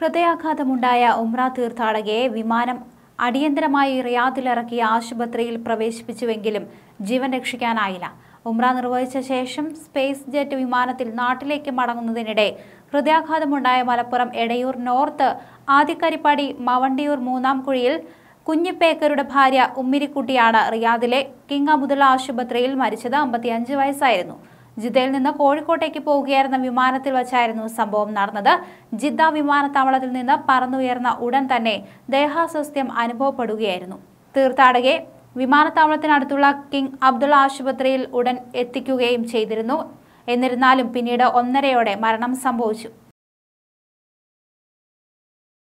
ഹൃദയാഘാതമുണ്ടായ ഉമ്ര തീർത്ഥാടകയെ വിമാനം അടിയന്തരമായി റിയാദിലിറക്കി ആശുപത്രിയിൽ പ്രവേശിപ്പിച്ചുവെങ്കിലും ജീവൻ രക്ഷിക്കാനായില്ല ഉമ്ര നിർവഹിച്ച ശേഷം സ്പേസ് ജെറ്റ് വിമാനത്തിൽ നാട്ടിലേക്ക് മടങ്ങുന്നതിനിടെ ഹൃദയാഘാതമുണ്ടായ മലപ്പുറം എടയൂർ നോർത്ത് ആദിക്കരിപ്പാടി മവണ്ടിയൂർ മൂന്നാം കുഴിയിൽ കുഞ്ഞിപ്പേക്കറുടെ ഭാര്യ ഉമ്മിരിക്കുട്ടിയാണ് റിയാദിലെ കിങ് അബുദുള്ള ആശുപത്രിയിൽ മരിച്ചത് അമ്പത്തിയഞ്ച് വയസ്സായിരുന്നു ജിദ്ദയിൽ നിന്ന് കോഴിക്കോട്ടേക്ക് പോവുകയായിരുന്ന വിമാനത്തിൽ വച്ചായിരുന്നു സംഭവം നടന്നത് ജിദ്ദ വിമാനത്താവളത്തിൽ നിന്ന് പറന്നുയർന്ന ഉടൻ തന്നെ ദേഹാസ്വസ്ഥ്യം അനുഭവപ്പെടുകയായിരുന്നു തീർത്ഥാടകെ വിമാനത്താവളത്തിനടുത്തുള്ള കിങ് അബ്ദുള്ള ആശുപത്രിയിൽ ഉടൻ എത്തിക്കുകയും ചെയ്തിരുന്നു എന്നിരുന്നാലും പിന്നീട് ഒന്നരയോടെ മരണം സംഭവിച്ചു